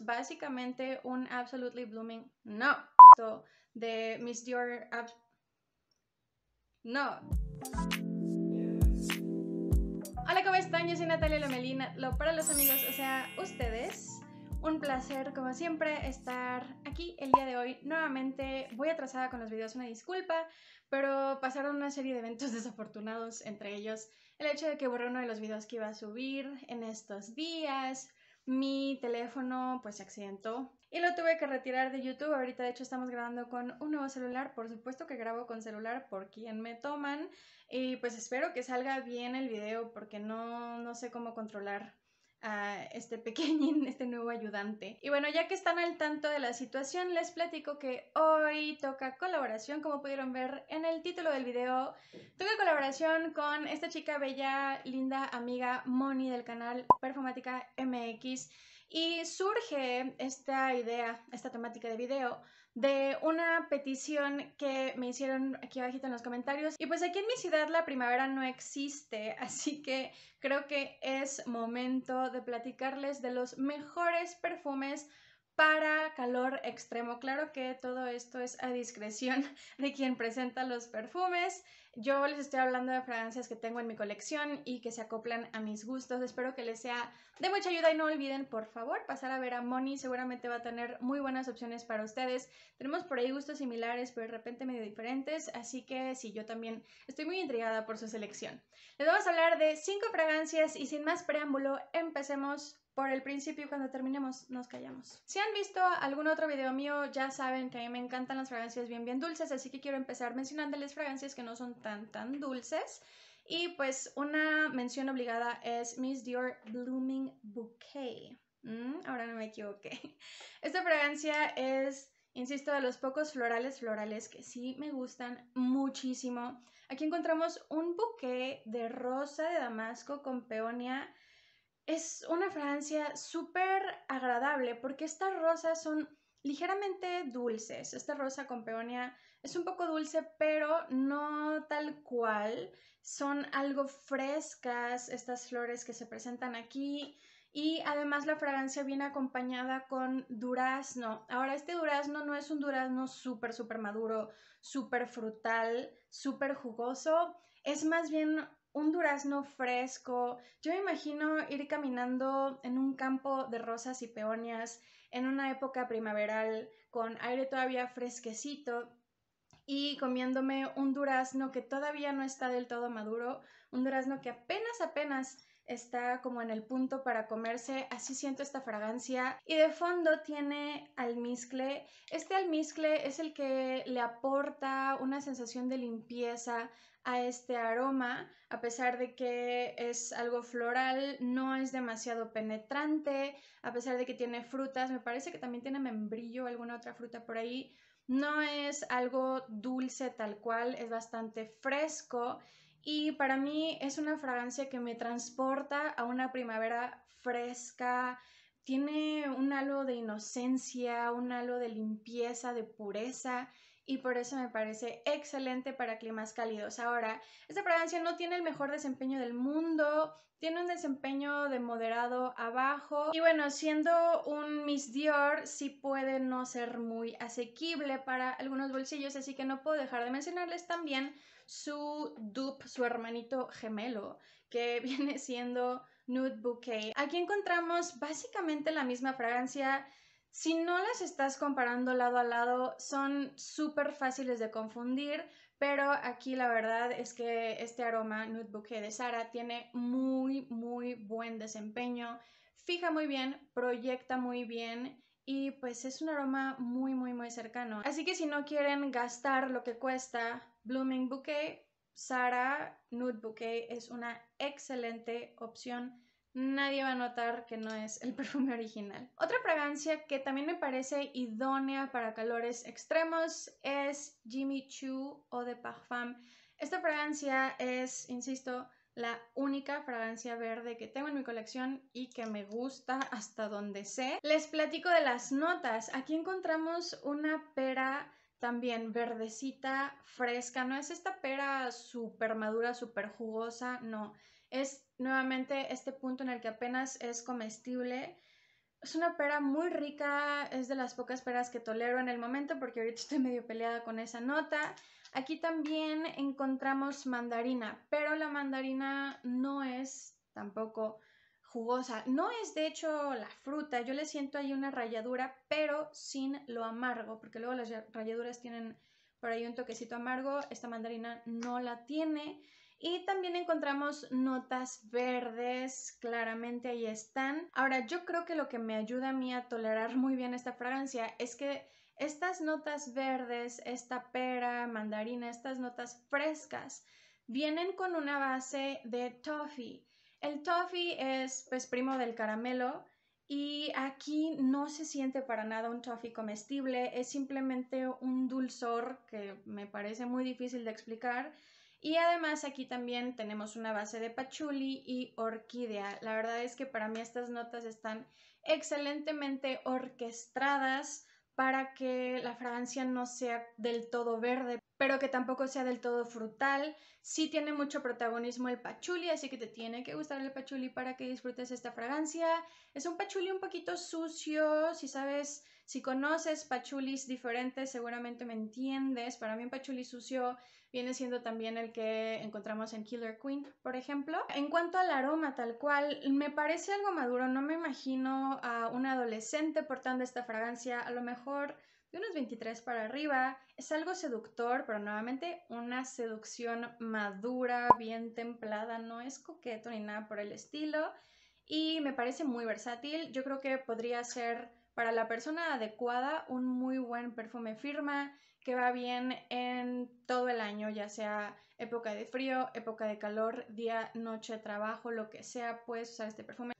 básicamente un absolutely blooming no de Miss Dior Abs, no. Hola, ¿cómo están? Yo soy Natalia Lomelina, lo para los amigos, o sea, ustedes. Un placer, como siempre, estar aquí el día de hoy. Nuevamente, voy atrasada con los videos, una disculpa, pero pasaron una serie de eventos desafortunados, entre ellos el hecho de que borré uno de los videos que iba a subir en estos días, mi teléfono pues se accidentó y lo tuve que retirar de YouTube. Ahorita de hecho estamos grabando con un nuevo celular. Por supuesto que grabo con celular por quien me toman. Y pues espero que salga bien el video porque no, no sé cómo controlar a este pequeñín, este nuevo ayudante. Y bueno, ya que están al tanto de la situación, les platico que hoy toca colaboración, como pudieron ver en el título del video, toca colaboración con esta chica bella, linda amiga Moni del canal Perfumática MX. Y surge esta idea, esta temática de video, de una petición que me hicieron aquí abajito en los comentarios. Y pues aquí en mi ciudad la primavera no existe, así que creo que es momento de platicarles de los mejores perfumes para calor extremo. Claro que todo esto es a discreción de quien presenta los perfumes. Yo les estoy hablando de fragancias que tengo en mi colección y que se acoplan a mis gustos. Espero que les sea de mucha ayuda y no olviden, por favor, pasar a ver a Moni. Seguramente va a tener muy buenas opciones para ustedes. Tenemos por ahí gustos similares, pero de repente medio diferentes. Así que sí, yo también estoy muy intrigada por su selección. Les vamos a hablar de cinco fragancias y sin más preámbulo, empecemos por el principio cuando terminemos nos callamos. Si han visto algún otro video mío, ya saben que a mí me encantan las fragancias bien bien dulces, así que quiero empezar mencionándoles fragancias que no son tan tan dulces. Y pues una mención obligada es Miss Dior Blooming Bouquet. Mm, ahora no me equivoqué. Esta fragancia es, insisto, de los pocos florales florales que sí me gustan muchísimo. Aquí encontramos un bouquet de rosa de damasco con peonia es una fragancia súper agradable porque estas rosas son ligeramente dulces. Esta rosa con peonia es un poco dulce, pero no tal cual. Son algo frescas estas flores que se presentan aquí. Y además la fragancia viene acompañada con durazno. Ahora, este durazno no es un durazno súper, súper maduro, súper frutal, súper jugoso. Es más bien un durazno fresco. Yo me imagino ir caminando en un campo de rosas y peonias en una época primaveral con aire todavía fresquecito y comiéndome un durazno que todavía no está del todo maduro, un durazno que apenas apenas está como en el punto para comerse, así siento esta fragancia y de fondo tiene almizcle. Este almizcle es el que le aporta una sensación de limpieza, a este aroma, a pesar de que es algo floral, no es demasiado penetrante, a pesar de que tiene frutas, me parece que también tiene membrillo, alguna otra fruta por ahí. No es algo dulce tal cual, es bastante fresco y para mí es una fragancia que me transporta a una primavera fresca, tiene un halo de inocencia, un halo de limpieza, de pureza y por eso me parece excelente para climas cálidos. Ahora, esta fragancia no tiene el mejor desempeño del mundo, tiene un desempeño de moderado abajo y bueno, siendo un Miss Dior sí puede no ser muy asequible para algunos bolsillos, así que no puedo dejar de mencionarles también su dupe, su hermanito gemelo, que viene siendo Nude Bouquet. Aquí encontramos básicamente la misma fragancia si no las estás comparando lado a lado, son súper fáciles de confundir, pero aquí la verdad es que este aroma Nude Bouquet de Sara tiene muy, muy buen desempeño, fija muy bien, proyecta muy bien y pues es un aroma muy, muy, muy cercano. Así que si no quieren gastar lo que cuesta Blooming Bouquet, Sara Nude Bouquet es una excelente opción nadie va a notar que no es el perfume original. Otra fragancia que también me parece idónea para calores extremos es Jimmy Choo o de Parfum. Esta fragancia es, insisto, la única fragancia verde que tengo en mi colección y que me gusta hasta donde sé. Les platico de las notas. Aquí encontramos una pera también verdecita, fresca. No es esta pera súper madura, súper jugosa, no. Es nuevamente este punto en el que apenas es comestible. Es una pera muy rica, es de las pocas peras que tolero en el momento porque ahorita estoy medio peleada con esa nota. Aquí también encontramos mandarina, pero la mandarina no es tampoco jugosa. No es de hecho la fruta, yo le siento ahí una ralladura, pero sin lo amargo, porque luego las ralladuras tienen por ahí un toquecito amargo, esta mandarina no la tiene. Y también encontramos notas verdes, claramente ahí están. Ahora, yo creo que lo que me ayuda a mí a tolerar muy bien esta fragancia es que estas notas verdes, esta pera, mandarina, estas notas frescas, vienen con una base de toffee. El toffee es pues primo del caramelo y aquí no se siente para nada un toffee comestible, es simplemente un dulzor que me parece muy difícil de explicar y además aquí también tenemos una base de pachuli y orquídea. La verdad es que para mí estas notas están excelentemente orquestadas para que la fragancia no sea del todo verde pero que tampoco sea del todo frutal. Sí tiene mucho protagonismo el pachuli, así que te tiene que gustar el pachuli para que disfrutes esta fragancia. Es un pachuli un poquito sucio, si sabes, si conoces pachulis diferentes, seguramente me entiendes. Para mí un pachuli sucio viene siendo también el que encontramos en Killer Queen, por ejemplo. En cuanto al aroma tal cual, me parece algo maduro, no me imagino a un adolescente portando esta fragancia, a lo mejor de unos 23 para arriba. Es algo seductor, pero nuevamente una seducción madura, bien templada, no es coqueto ni nada por el estilo. Y me parece muy versátil. Yo creo que podría ser para la persona adecuada un muy buen perfume firma que va bien en todo el año, ya sea época de frío, época de calor, día, noche, trabajo, lo que sea, puedes usar este perfume.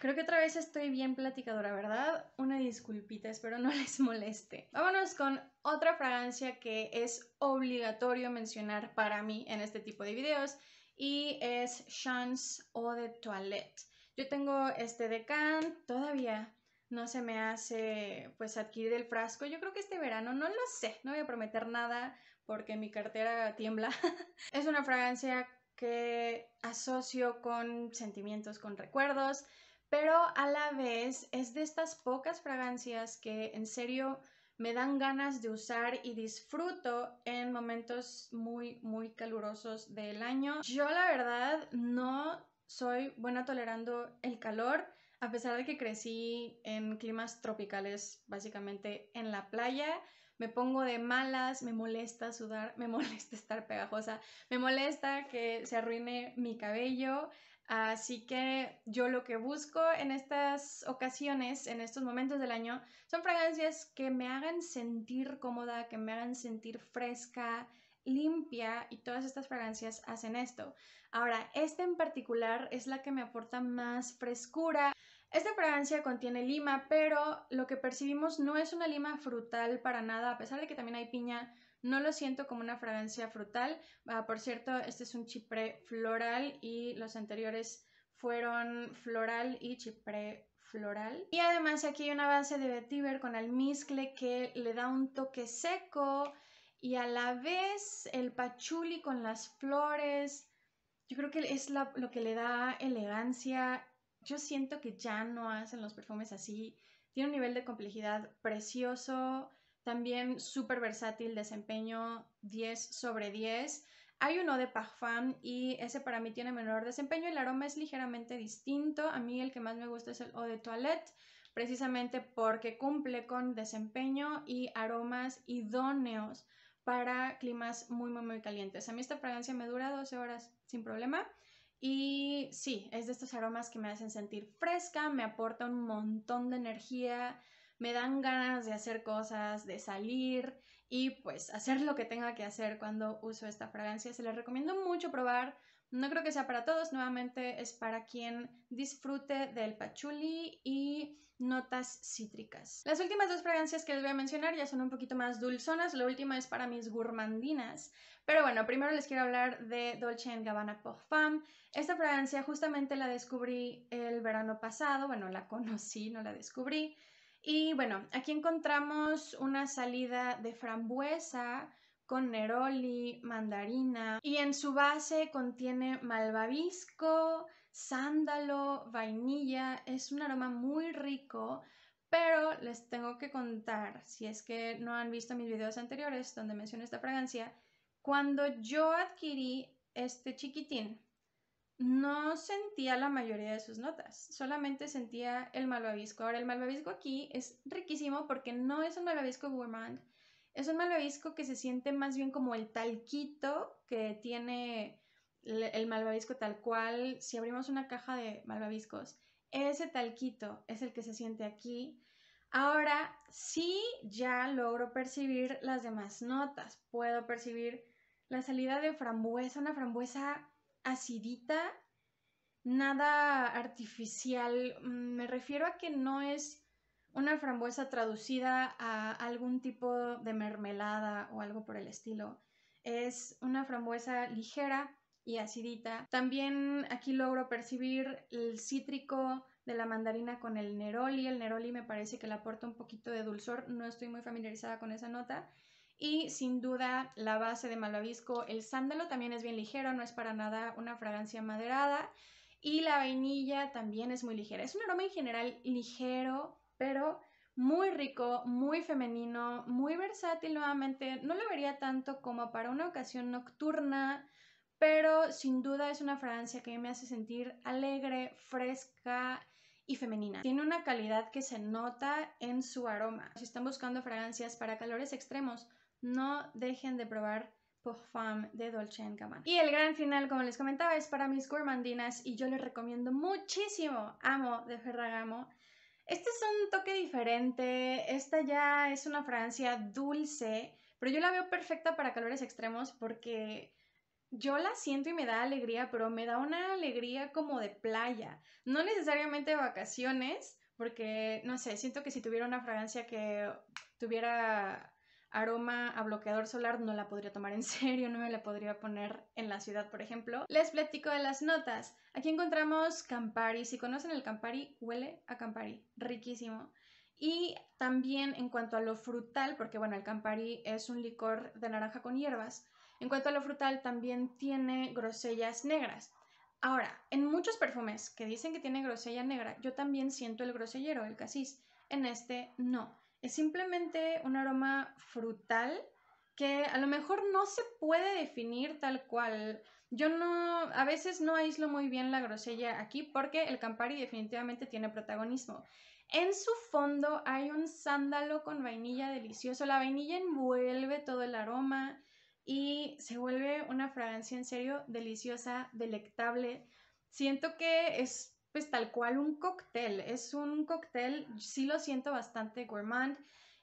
Creo que otra vez estoy bien platicadora, ¿verdad? Una disculpita, espero no les moleste. Vámonos con otra fragancia que es obligatorio mencionar para mí en este tipo de videos y es Chance Eau de Toilette. Yo tengo este de Cannes, todavía no se me hace pues adquirir el frasco. Yo creo que este verano, no lo sé, no voy a prometer nada porque mi cartera tiembla. es una fragancia que asocio con sentimientos, con recuerdos pero a la vez es de estas pocas fragancias que en serio me dan ganas de usar y disfruto en momentos muy, muy calurosos del año. Yo la verdad no soy buena tolerando el calor, a pesar de que crecí en climas tropicales, básicamente en la playa. Me pongo de malas, me molesta sudar, me molesta estar pegajosa, me molesta que se arruine mi cabello. Así que yo lo que busco en estas ocasiones, en estos momentos del año, son fragancias que me hagan sentir cómoda, que me hagan sentir fresca, limpia y todas estas fragancias hacen esto. Ahora, esta en particular es la que me aporta más frescura. Esta fragancia contiene lima, pero lo que percibimos no es una lima frutal para nada, a pesar de que también hay piña, no lo siento como una fragancia frutal. Ah, por cierto, este es un chipre floral y los anteriores fueron floral y chipre floral. Y además aquí hay una base de vetiver con almizcle que le da un toque seco y a la vez el pachuli con las flores. Yo creo que es lo que le da elegancia. Yo siento que ya no hacen los perfumes así. Tiene un nivel de complejidad precioso. También súper versátil, desempeño 10 sobre 10. Hay uno de Parfum y ese para mí tiene menor desempeño. El aroma es ligeramente distinto. A mí el que más me gusta es el Eau de Toilette, precisamente porque cumple con desempeño y aromas idóneos para climas muy, muy, muy calientes. A mí esta fragancia me dura 12 horas sin problema. Y sí, es de estos aromas que me hacen sentir fresca, me aporta un montón de energía, me dan ganas de hacer cosas, de salir y pues hacer lo que tenga que hacer cuando uso esta fragancia. Se les recomiendo mucho probar. No creo que sea para todos, nuevamente es para quien disfrute del pachuli y notas cítricas. Las últimas dos fragancias que les voy a mencionar ya son un poquito más dulzonas, la última es para mis gourmandinas, pero bueno, primero les quiero hablar de Dolce Gabbana Parfum. Esta fragancia justamente la descubrí el verano pasado, bueno, la conocí, no la descubrí. Y bueno, aquí encontramos una salida de frambuesa con neroli, mandarina y en su base contiene malvavisco, sándalo, vainilla. Es un aroma muy rico, pero les tengo que contar, si es que no han visto mis videos anteriores donde menciono esta fragancia, cuando yo adquirí este chiquitín, no sentía la mayoría de sus notas, solamente sentía el malvavisco. Ahora, el malvavisco aquí es riquísimo porque no es un malvavisco gourmand, es un malvavisco que se siente más bien como el talquito que tiene el malvavisco tal cual. Si abrimos una caja de malvaviscos, ese talquito es el que se siente aquí. Ahora sí ya logro percibir las demás notas, puedo percibir la salida de frambuesa, una frambuesa acidita, nada artificial. Mm, me refiero a que no es una frambuesa traducida a algún tipo de mermelada o algo por el estilo. Es una frambuesa ligera y acidita. También aquí logro percibir el cítrico de la mandarina con el neroli. El neroli me parece que le aporta un poquito de dulzor. No estoy muy familiarizada con esa nota. Y sin duda la base de malvavisco, el sándalo también es bien ligero, no es para nada una fragancia maderada. Y la vainilla también es muy ligera. Es un aroma en general ligero, pero muy rico, muy femenino, muy versátil nuevamente. No lo vería tanto como para una ocasión nocturna, pero sin duda es una fragancia que me hace sentir alegre, fresca y femenina. Tiene una calidad que se nota en su aroma. Si están buscando fragancias para calores extremos, no dejen de probar Parfum de Dolce Gabbana. Y el gran final, como les comentaba, es para mis gourmandinas y yo les recomiendo muchísimo Amo de Ferragamo. Este es un toque diferente, esta ya es una fragancia dulce, pero yo la veo perfecta para calores extremos porque yo la siento y me da alegría, pero me da una alegría como de playa, no necesariamente de vacaciones, porque no sé, siento que si tuviera una fragancia que tuviera aroma a bloqueador solar no la podría tomar en serio, no me la podría poner en la ciudad, por ejemplo. Les platico de las notas. Aquí encontramos Campari. Si conocen el Campari, huele a Campari, riquísimo. Y también en cuanto a lo frutal, porque bueno, el Campari es un licor de naranja con hierbas. En cuanto a lo frutal, también tiene grosellas negras. Ahora, en muchos perfumes que dicen que tiene grosella negra, yo también siento el grosellero, el casis. En este no es simplemente un aroma frutal que a lo mejor no se puede definir tal cual. Yo no, a veces no aíslo muy bien la grosella aquí porque el Campari definitivamente tiene protagonismo. En su fondo hay un sándalo con vainilla delicioso. La vainilla envuelve todo el aroma y se vuelve una fragancia en serio deliciosa, delectable. Siento que es pues tal cual un cóctel. Es un cóctel, sí lo siento bastante gourmand.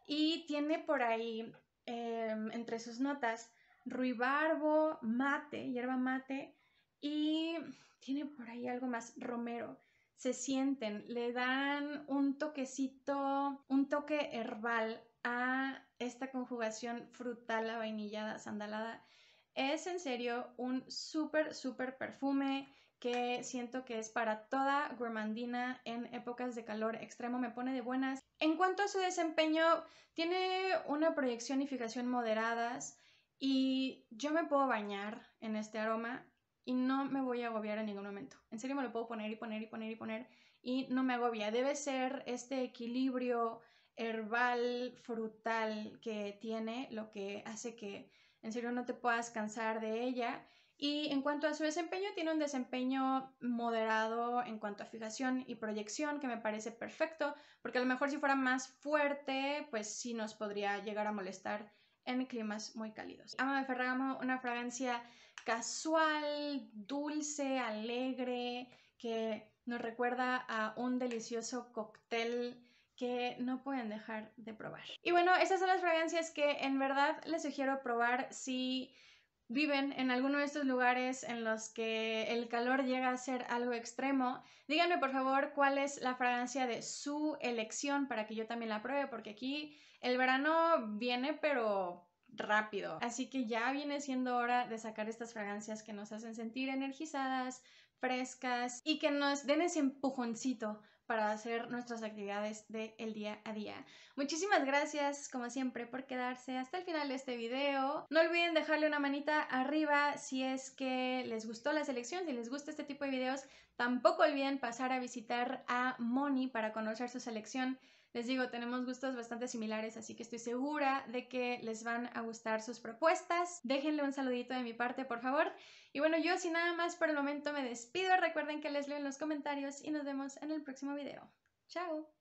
Y tiene por ahí, em, entre sus notas, ruibarbo, mate, hierba mate. Y tiene por ahí algo más, romero. Se sienten, le dan un toquecito, un toque herbal a esta conjugación frutal, vainillada, sandalada. Es en serio un súper, súper perfume que siento que es para toda gourmandina en épocas de calor extremo, me pone de buenas. En cuanto a su desempeño, tiene una proyección y fijación moderadas y yo me puedo bañar en este aroma y no me voy a agobiar en ningún momento. En serio me lo puedo poner y poner y poner y poner y no me agobia. Debe ser este equilibrio herbal, frutal que tiene lo que hace que en serio no te puedas cansar de ella y en cuanto a su desempeño, tiene un desempeño moderado en cuanto a fijación y proyección, que me parece perfecto, porque a lo mejor si fuera más fuerte, pues sí nos podría llegar a molestar en climas muy cálidos. Ama de Ferragamo, una fragancia casual, dulce, alegre, que nos recuerda a un delicioso cóctel que no pueden dejar de probar. Y bueno, esas son las fragancias que en verdad les sugiero probar si viven en alguno de estos lugares en los que el calor llega a ser algo extremo, díganme por favor cuál es la fragancia de su elección para que yo también la pruebe, porque aquí el verano viene pero rápido. Así que ya viene siendo hora de sacar estas fragancias que nos hacen sentir energizadas, frescas y que nos den ese empujoncito para hacer nuestras actividades del día a día. Muchísimas gracias, como siempre, por quedarse hasta el final de este video. No olviden dejarle una manita arriba si es que les gustó la selección, si les gusta este tipo de videos, Tampoco olviden pasar a visitar a Moni para conocer su selección. Les digo, tenemos gustos bastante similares, así que estoy segura de que les van a gustar sus propuestas. Déjenle un saludito de mi parte, por favor. Y bueno, yo sin nada más por el momento me despido. Recuerden que les leo en los comentarios y nos vemos en el próximo video. Chao.